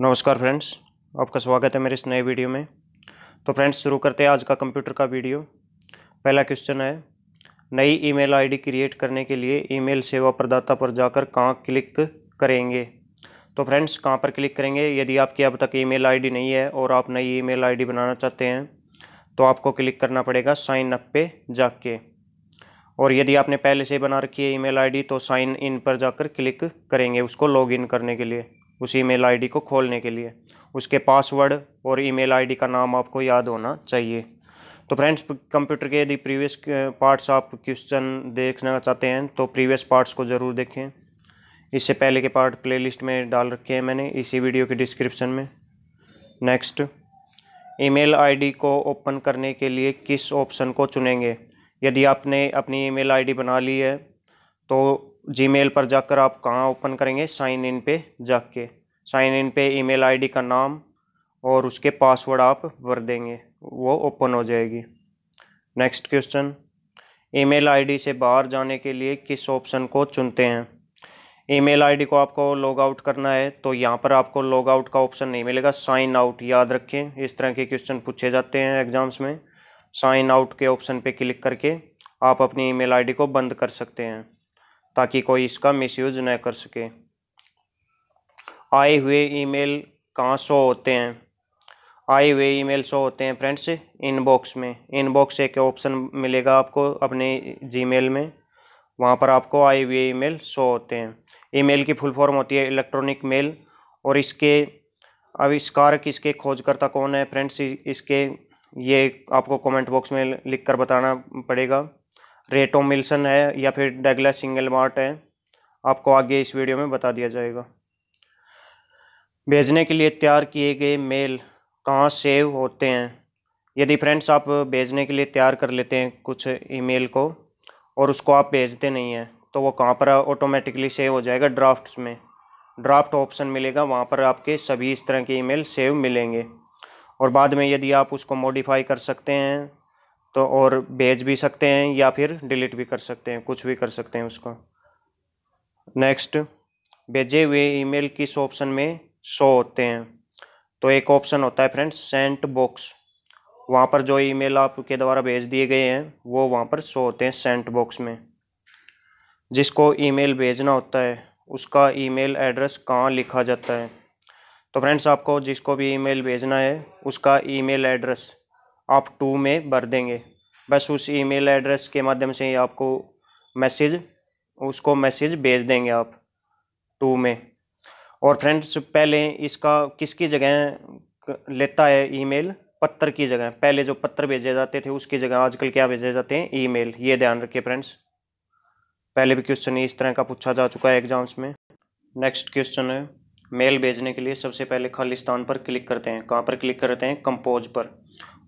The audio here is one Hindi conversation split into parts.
नमस्कार फ्रेंड्स आपका स्वागत है मेरे इस नए वीडियो में तो फ्रेंड्स शुरू करते हैं आज का कंप्यूटर का वीडियो पहला क्वेश्चन है नई ईमेल आईडी क्रिएट करने के लिए ईमेल सेवा प्रदाता पर जाकर कहाँ क्लिक करेंगे तो फ्रेंड्स कहाँ पर क्लिक करेंगे यदि आपकी अब तक ईमेल आईडी नहीं है और आप नई ईमेल आईडी बनाना चाहते हैं तो आपको क्लिक करना पड़ेगा साइन अप पे जाके और यदि आपने पहले से बना रखी है ईमेल आईडी तो साइन इन पर जाकर क्लिक करेंगे उसको लॉगिन करने के लिए उस ईमेल आईडी को खोलने के लिए उसके पासवर्ड और ईमेल आईडी का नाम आपको याद होना चाहिए तो फ्रेंड्स कंप्यूटर के यदि प्रीवियस पार्ट्स आप क्वेश्चन देखना चाहते हैं तो प्रीवियस पार्ट्स को ज़रूर देखें इससे पहले के पार्ट प्लेलिस्ट में डाल रखे हैं मैंने इसी वीडियो के डिस्क्रिप्शन में नेक्स्ट ईमेल आईडी को ओपन करने के लिए किस ऑप्शन को चुनेंगे यदि आपने अपनी ईमेल आईडी बना ली है तो जीमेल पर जाकर आप कहाँ ओपन करेंगे साइन इन पे जाके साइन इन पे ईमेल आईडी का नाम और उसके पासवर्ड आप भर देंगे वो ओपन हो जाएगी नेक्स्ट क्वेश्चन ईमेल आईडी से बाहर जाने के लिए किस ऑप्शन को चुनते हैं ईमेल आईडी को आपको लॉग आउट करना है तो यहाँ पर आपको लॉग आउट का ऑप्शन नहीं मिलेगा साइन आउट याद रखें इस तरह के क्वेश्चन पूछे जाते हैं एग्जाम्स में साइन आउट के ऑप्शन पे क्लिक करके आप अपनी ईमेल आईडी को बंद कर सकते हैं ताकि कोई इसका मिसयूज न कर सके आए हुए ईमेल कहाँ शो होते हैं आए हुए ईमेल शो होते हैं फ्रेंड्स इनबॉक्स में इनबॉक्स एक ऑप्शन मिलेगा आपको अपने जीमेल में वहाँ पर आपको आए हुए ईमेल शो होते हैं ईमेल की फुल फॉर्म होती है इलेक्ट्रॉनिक मेल और इसके आविष्कार किसके खोजकर्ता कौन है फ्रेंड्स इसके ये आपको कमेंट बॉक्स में लिख कर बताना पड़ेगा रेटो मिल्सन है या फिर डेगला सिंगल मार्ट है आपको आगे इस वीडियो में बता दिया जाएगा भेजने के लिए तैयार किए गए मेल कहाँ सेव होते हैं यदि फ्रेंड्स आप भेजने के लिए तैयार कर लेते हैं कुछ ईमेल को और उसको आप भेजते नहीं हैं तो वो कहाँ पर ऑटोमेटिकली सेव हो जाएगा ड्राफ्ट में ड्राफ्ट ऑप्शन मिलेगा वहाँ पर आपके सभी इस तरह के ईमेल सेव मिलेंगे और बाद में यदि आप उसको मॉडिफाई कर सकते हैं तो और भेज भी सकते हैं या फिर डिलीट भी कर सकते हैं कुछ भी कर सकते हैं उसको नेक्स्ट भेजे हुए ईमेल किस ऑप्शन में शो होते हैं तो एक ऑप्शन होता है फ्रेंड्स सेंट बॉक्स वहाँ पर जो ईमेल आपके द्वारा भेज दिए गए हैं वो वहाँ पर शो होते हैं सेंट बॉक्स में जिसको ईमेल भेजना होता है उसका ईमेल एड्रेस कहाँ लिखा जाता है तो फ्रेंड्स आपको जिसको भी ईमेल भेजना है उसका ईमेल एड्रेस आप टू में भर देंगे बस उस ईमेल एड्रेस के माध्यम से ही आपको मैसेज उसको मैसेज भेज देंगे आप टू में और फ्रेंड्स पहले इसका किसकी जगह लेता है ईमेल पत्थर की जगह पहले जो पत्थर भेजे जाते थे उसकी जगह आजकल क्या भेजे जाते हैं ईमेल ये ध्यान रखिए फ्रेंड्स पहले भी क्वेश्चन इस तरह का पूछा जा चुका है एग्जाम्स में नेक्स्ट क्वेश्चन है मेल भेजने के लिए सबसे पहले खाली स्थान पर क्लिक करते हैं कहाँ पर क्लिक करते हैं कंपोज पर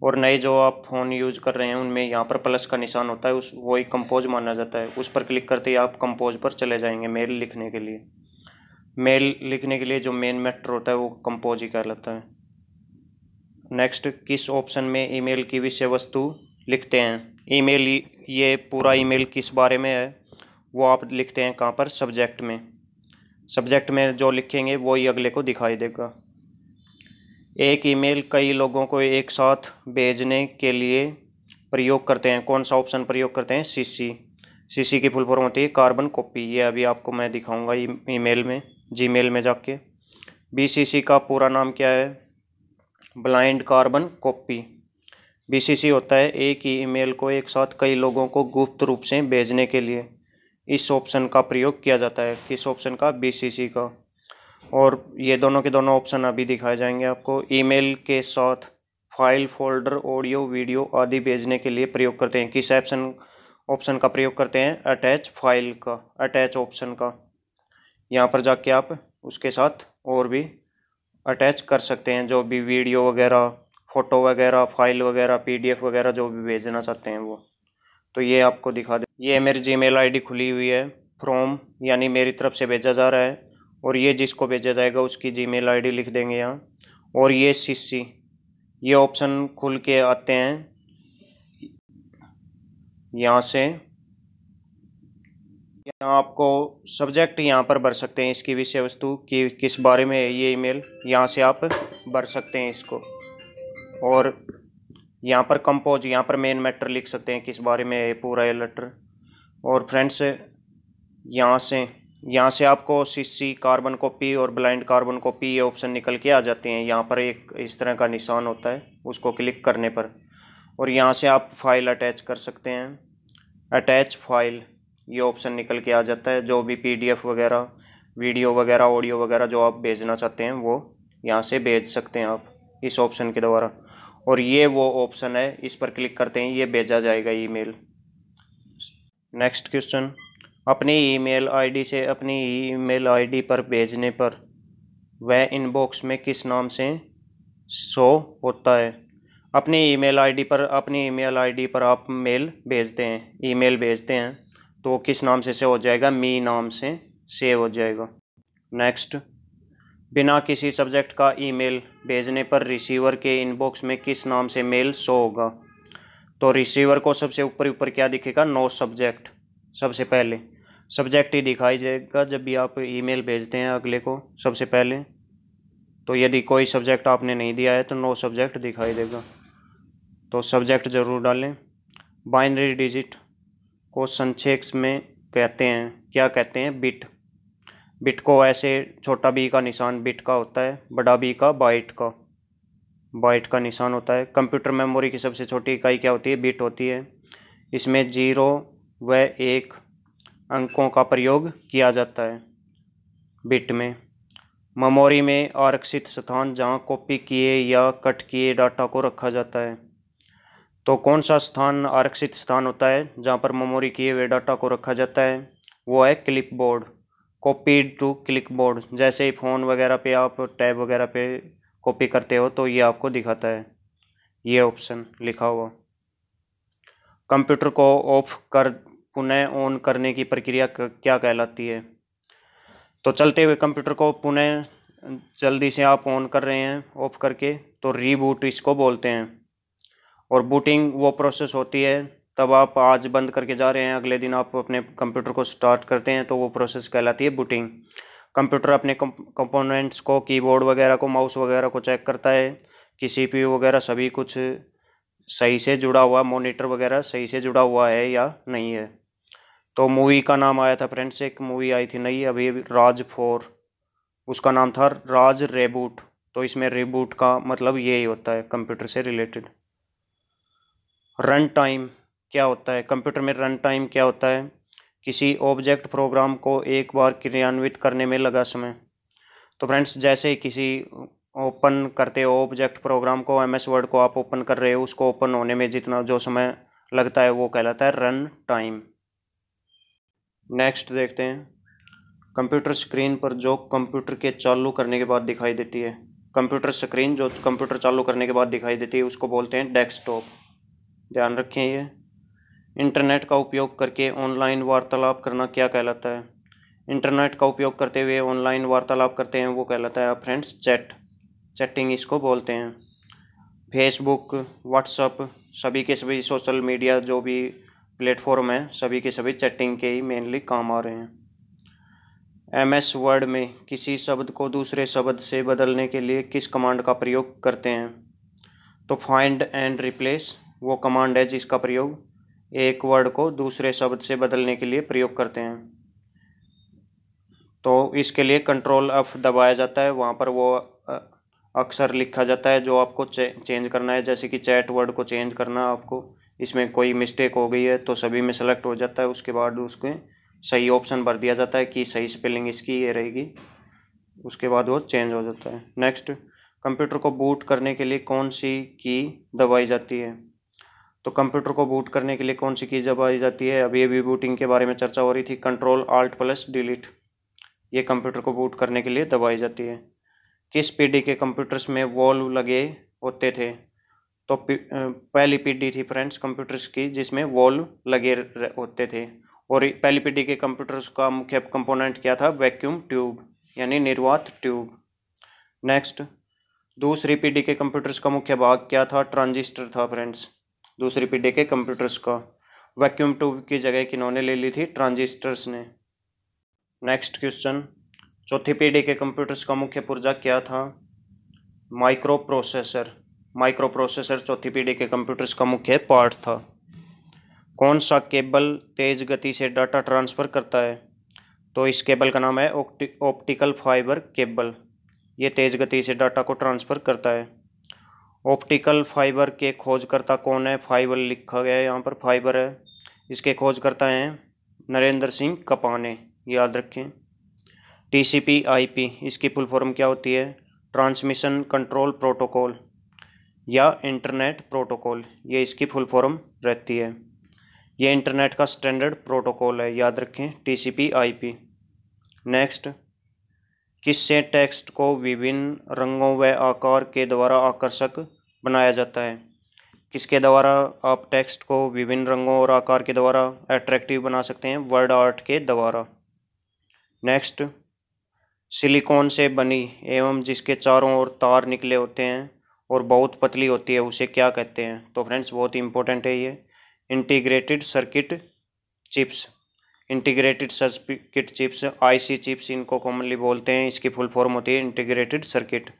और नए जो आप फ़ोन यूज़ कर रहे हैं उनमें यहाँ पर प्लस का निशान होता है उस वही कंपोज माना जाता है उस पर क्लिक करते ही आप कंपोज पर चले जाएंगे मेल लिखने के लिए मेल लिखने के लिए जो मेन मैटर होता है वो कंपोज ही कहलाता है नेक्स्ट किस ऑप्शन में ईमेल की विषय वस्तु लिखते हैं ईमेल ये पूरा ईमेल किस बारे में है वो आप लिखते हैं कहाँ पर सब्जेक्ट में सब्जेक्ट में जो लिखेंगे वही अगले को दिखाई देगा एक ईमेल कई लोगों को एक साथ भेजने के लिए प्रयोग करते हैं कौन सा ऑप्शन प्रयोग करते हैं सीसी सीसी की फुल फॉर्म होती है कार्बन कॉपी ये अभी आपको मैं दिखाऊंगा ईमेल में जीमेल में जाके बीसीसी का पूरा नाम क्या है ब्लाइंड कार्बन कॉपी बीसीसी होता है एक ही ईमेल को एक साथ कई लोगों को गुप्त रूप से भेजने के लिए इस ऑप्शन का प्रयोग किया जाता है किस ऑप्शन का बी का और ये दोनों के दोनों ऑप्शन अभी दिखाए जाएंगे आपको ईमेल के साथ फाइल फोल्डर ऑडियो वीडियो आदि भेजने के लिए प्रयोग करते हैं किस ऑप्शन ऑप्शन का प्रयोग करते हैं अटैच फाइल का अटैच ऑप्शन का यहाँ पर जाके आप उसके साथ और भी अटैच कर सकते हैं जो भी वीडियो वगैरह फ़ोटो वगैरह फाइल वगैरह पीडीएफ वगैरह जो भी भेजना चाहते हैं वो तो ये आपको दिखा दे ये मेरी जीमेल आईडी खुली हुई है फ्रॉम यानी मेरी तरफ से भेजा जा रहा है और ये जिसको भेजा जाएगा उसकी जीमेल आईडी लिख देंगे यहाँ और ये सीसी ये ऑप्शन खुल के आते हैं यहाँ से यहाँ आपको सब्जेक्ट यहाँ पर भर सकते हैं इसकी विषय वस्तु कि किस बारे में है ये ईमेल यहाँ से आप भर सकते हैं इसको और यहाँ पर कंपोज यहाँ पर मेन मैटर लिख सकते हैं किस बारे में है पूरा ये लेटर और फ्रेंड्स यहाँ से यहाँ से आपको सीसी कार्बन कॉपी और ब्लाइंड कार्बन कॉपी ये ऑप्शन निकल के आ जाते हैं यहाँ पर एक इस तरह का निशान होता है उसको क्लिक करने पर और यहाँ से आप फाइल अटैच कर सकते हैं अटैच फाइल ये ऑप्शन निकल के आ जाता है जो भी पीडीएफ वगैरह वीडियो वगैरह ऑडियो वगैरह जो आप भेजना चाहते हैं वो यहाँ से भेज सकते हैं आप इस ऑप्शन के द्वारा और ये वो ऑप्शन है इस पर क्लिक करते हैं ये भेजा जाएगा मेल नेक्स्ट क्वेश्चन अपनी ईमेल आईडी से अपनी ईमेल आईडी पर भेजने पर वह इनबॉक्स में किस नाम से शो होता है अपनी ईमेल आईडी पर अपनी ईमेल आईडी पर आप मेल भेजते हैं ईमेल भेजते हैं तो किस नाम से सेव हो जाएगा मी नाम से सेव हो जाएगा नेक्स्ट बिना किसी सब्जेक्ट का ईमेल भेजने पर रिसीवर के इनबॉक्स में किस नाम से मेल शो होगा तो रिसीवर को सबसे ऊपर ऊपर क्या दिखेगा नो सब्जेक्ट सबसे पहले सब्जेक्ट ही दिखाई देगा जब भी आप ईमेल भेजते हैं अगले को सबसे पहले तो यदि कोई सब्जेक्ट आपने नहीं दिया है तो नो सब्जेक्ट दिखाई देगा तो सब्जेक्ट ज़रूर डालें बाइनरी डिजिट को संक्षेप में कहते हैं क्या कहते हैं बिट बिट को ऐसे छोटा बी का निशान बिट का होता है बड़ा बी का बाइट का बाइट का निशान होता है कंप्यूटर मेमोरी की सबसे छोटी इकाई क्या होती है बिट होती है इसमें जीरो व एक अंकों का प्रयोग किया जाता है बिट में मेमोरी में आरक्षित स्थान जहां कॉपी किए या कट किए डाटा को रखा जाता है तो कौन सा स्थान आरक्षित स्थान होता है जहां पर मेमोरी किए हुए डाटा को रखा जाता है वो है clipboard copied to click board जैसे फ़ोन वगैरह पे आप टैब वगैरह पे कॉपी करते हो तो ये आपको दिखाता है ये ऑप्शन लिखा हुआ कंप्यूटर को ऑफ कर पुनः ऑन करने की प्रक्रिया क्या कहलाती है तो चलते हुए कंप्यूटर को पुनः जल्दी से आप ऑन कर रहे हैं ऑफ करके तो रीबूट इसको बोलते हैं और बूटिंग वो प्रोसेस होती है तब आप आज बंद करके जा रहे हैं अगले दिन आप अपने कंप्यूटर को स्टार्ट करते हैं तो वो प्रोसेस कहलाती है बूटिंग कंप्यूटर अपने कंपोनेंट्स को कीबोर्ड वगैरह को माउस वगैरह को चेक करता है कि सीपीयू वगैरह सभी कुछ सही से जुड़ा हुआ मॉनिटर वगैरह सही से जुड़ा हुआ है या नहीं है तो मूवी का नाम आया था फ्रेंड्स एक मूवी आई थी नई अभी राज फोर उसका नाम था राज रेबूट तो इसमें रेबूट का मतलब ही होता है कंप्यूटर से रिलेटेड रन टाइम क्या होता है कंप्यूटर में रन टाइम क्या होता है किसी ऑब्जेक्ट प्रोग्राम को एक बार क्रियान्वित करने में लगा समय तो फ्रेंड्स जैसे किसी ओपन करते हो ऑब्जेक्ट प्रोग्राम को एमएस वर्ड को आप ओपन कर रहे हो उसको ओपन होने में जितना जो समय लगता है वो कहलाता है रन टाइम नेक्स्ट देखते हैं कंप्यूटर स्क्रीन पर जो कंप्यूटर के चालू करने के बाद दिखाई देती है कंप्यूटर स्क्रीन जो कंप्यूटर चालू करने के बाद दिखाई देती है उसको बोलते हैं डेस्कटॉप ध्यान रखें ये इंटरनेट का उपयोग करके ऑनलाइन वार्तालाप करना क्या कहलाता है इंटरनेट का उपयोग करते हुए ऑनलाइन वार्तालाप करते हैं वो कहलाता है फ्रेंड्स चैट चैटिंग इसको बोलते हैं फेसबुक व्हाट्सअप सभी के सभी सोशल मीडिया जो भी प्लेटफॉर्म हैं सभी के सभी चैटिंग के ही मेनली काम आ रहे हैं एम एस वर्ड में किसी शब्द को दूसरे शब्द से बदलने के लिए किस कमांड का प्रयोग करते हैं तो फाइंड एंड रिप्लेस वो कमांड है जिसका प्रयोग एक वर्ड को दूसरे शब्द से बदलने के लिए प्रयोग करते हैं तो इसके लिए कंट्रोल अफ दबाया जाता है वहाँ पर वो अक्सर लिखा जाता है जो आपको चे, चेंज करना है जैसे कि चैट वर्ड को चेंज करना आपको इसमें कोई मिस्टेक हो गई है तो सभी में सेलेक्ट हो जाता है उसके बाद उसके सही ऑप्शन भर दिया जाता है कि सही स्पेलिंग इसकी ये रहेगी उसके बाद वो चेंज हो जाता है नेक्स्ट कंप्यूटर को बूट करने के लिए कौन सी की दबाई जाती है तो कंप्यूटर को बूट करने के लिए कौन सी की दबाई जाती है अभी अभी बूटिंग के बारे में चर्चा हो रही थी कंट्रोल आल्ट प्लस डिलीट ये कंप्यूटर को बूट करने के लिए दबाई जाती है किस पीढ़ी के कंप्यूटर्स में वॉल्व लगे होते थे तो पहली पीढ़ी थी फ्रेंड्स कंप्यूटर्स की जिसमें वॉल्व लगे होते थे और पहली पीढ़ी के कंप्यूटर्स का मुख्य कंपोनेंट क्या था वैक्यूम ट्यूब यानी निर्वात ट्यूब नेक्स्ट दूसरी पीढ़ी के कंप्यूटर्स का मुख्य भाग क्या था ट्रांजिस्टर था फ्रेंड्स दूसरी पीढ़ी के कंप्यूटर्स का वैक्यूम ट्यूब की जगह किन्होंने ले ली थी ट्रांजिस्टर्स ने नेक्स्ट क्वेश्चन चौथी पीढ़ी के कंप्यूटर्स का मुख्य पुर्जा क्या था माइक्रो प्रोसेसर माइक्रो प्रोसेसर चौथी पीढ़ी के कंप्यूटर्स का मुख्य पार्ट था कौन सा केबल तेज़ गति से डाटा ट्रांसफ़र करता है तो इस केबल का नाम है ऑप्टिकल फाइबर केबल ये तेज़ गति से डाटा को ट्रांसफ़र करता है ऑप्टिकल फाइबर के खोजकर्ता कौन है फाइबर लिखा गया है यहाँ पर फाइबर है इसके खोजकर्ता हैं नरेंद्र सिंह कपाने याद रखें टीसीपी आईपी इसकी फुल फॉर्म क्या होती है ट्रांसमिशन कंट्रोल प्रोटोकॉल या इंटरनेट प्रोटोकॉल ये इसकी फुल फॉर्म रहती है ये इंटरनेट का स्टैंडर्ड प्रोटोकॉल है याद रखें टीसीपी/आईपी नेक्स्ट किससे टेक्स्ट को विभिन्न रंगों व आकार के द्वारा आकर्षक बनाया जाता है किसके द्वारा आप टेक्स्ट को विभिन्न रंगों और आकार के द्वारा अट्रैक्टिव बना सकते हैं वर्ड आर्ट के द्वारा नेक्स्ट सिलिकॉन से बनी एवं जिसके चारों ओर तार निकले होते हैं और बहुत पतली होती है उसे क्या कहते हैं तो फ्रेंड्स बहुत इंपॉर्टेंट है ये integrated circuit chips integrated circuit chips IC chips इनको कॉमनली बोलते हैं इसकी फुल फॉर्म होती है इंटीग्रेटेड सर्किट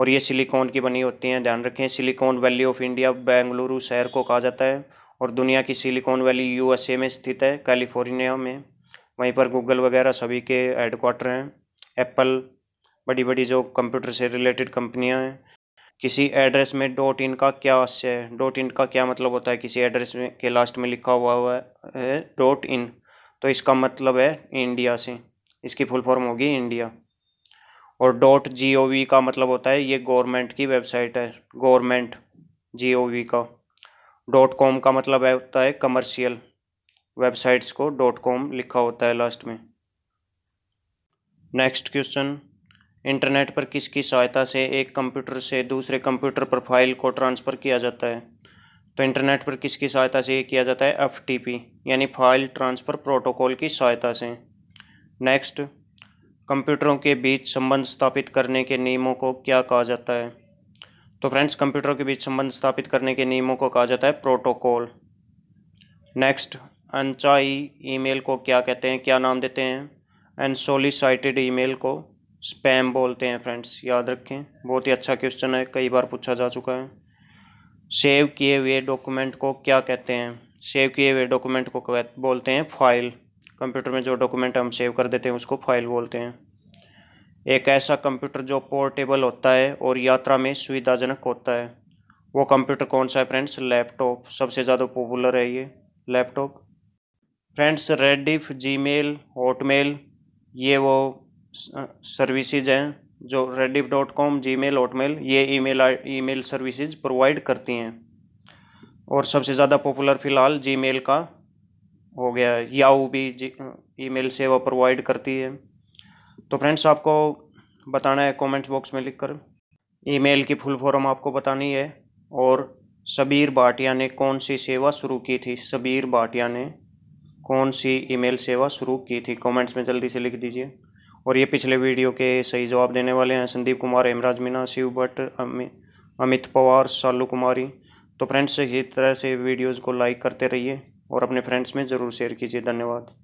और ये सिलिकॉन की बनी होती हैं ध्यान रखें Silicon Valley of India Bengaluru शहर को कहा जाता है और दुनिया की सिलिकॉन वैली यूएसए में स्थित है कैलिफोर्निया में वहीं पर गूगल वगैरह सभी के हेडकोार्टर हैं एप्पल बड़ी बड़ी जो कंप्यूटर से रिलेटेड कंपनियाँ हैं किसी एड्रेस में डॉट इन का क्या आशय है डॉट इन का क्या मतलब होता है किसी एड्रेस में के लास्ट में लिखा हुआ हुआ है डॉट इन तो इसका मतलब है इंडिया से इसकी फुल फॉर्म होगी इंडिया और डॉट जी ओ वी का मतलब होता है ये गवर्नमेंट की वेबसाइट है गवर्नमेंट जी ओ वी का डॉट कॉम का मतलब है होता है कमर्शियल वेबसाइट्स को डॉट कॉम लिखा होता है लास्ट में नेक्स्ट क्वेश्चन इंटरनेट पर किसकी सहायता से एक कंप्यूटर से दूसरे कंप्यूटर पर फाइल को ट्रांसफ़र किया जाता है तो इंटरनेट पर किसकी सहायता से ये किया जाता है एफटीपी यानी फाइल ट्रांसफ़र प्रोटोकॉल की सहायता से नेक्स्ट कंप्यूटरों के बीच संबंध स्थापित करने के नियमों को क्या कहा जाता है तो फ्रेंड्स कंप्यूटरों के बीच संबंध स्थापित करने के नियमों को कहा जाता है प्रोटोकॉल नेक्स्ट अनचाई ईमेल को क्या कहते हैं क्या नाम देते हैं एनसोलिसाइटेड ईमेल को स्पैम बोलते हैं फ्रेंड्स याद रखें बहुत ही अच्छा क्वेश्चन है कई बार पूछा जा चुका है सेव किए हुए डॉक्यूमेंट को क्या कहते हैं सेव किए हुए डॉक्यूमेंट को बोलते हैं फाइल कंप्यूटर में जो डॉक्यूमेंट हम सेव कर देते हैं उसको फाइल बोलते हैं एक ऐसा कंप्यूटर जो पोर्टेबल होता है और यात्रा में सुविधाजनक होता है वो कंप्यूटर कौन सा है फ्रेंड्स लैपटॉप सबसे ज़्यादा पॉपुलर है ये laptop friends Rediff Gmail Hotmail ये वो सर्विसेज हैं जो Rediff dot com Gmail Hotmail ये email email services provide करती हैं और सबसे ज़्यादा पॉपुलर फिलहाल जी मेल का हो गया है वो भी जी ई मेल सेवा प्रोवाइड करती है तो फ्रेंड्स आपको बताना है कमेंट बॉक्स में लिखकर ईमेल की फुल फॉर्म आपको बतानी है और सबीर भाटिया ने कौन सी सेवा शुरू की थी सबीर भाटिया ने कौन सी ईमेल सेवा शुरू की थी कमेंट्स में जल्दी से लिख दीजिए और ये पिछले वीडियो के सही जवाब देने वाले हैं संदीप कुमार हेमराज मीना शिव भट्ट अमित पवार शालू कुमारी तो फ्रेंड्स इसी तरह से वीडियोज़ को लाइक करते रहिए और अपने फ्रेंड्स में ज़रूर शेयर कीजिए धन्यवाद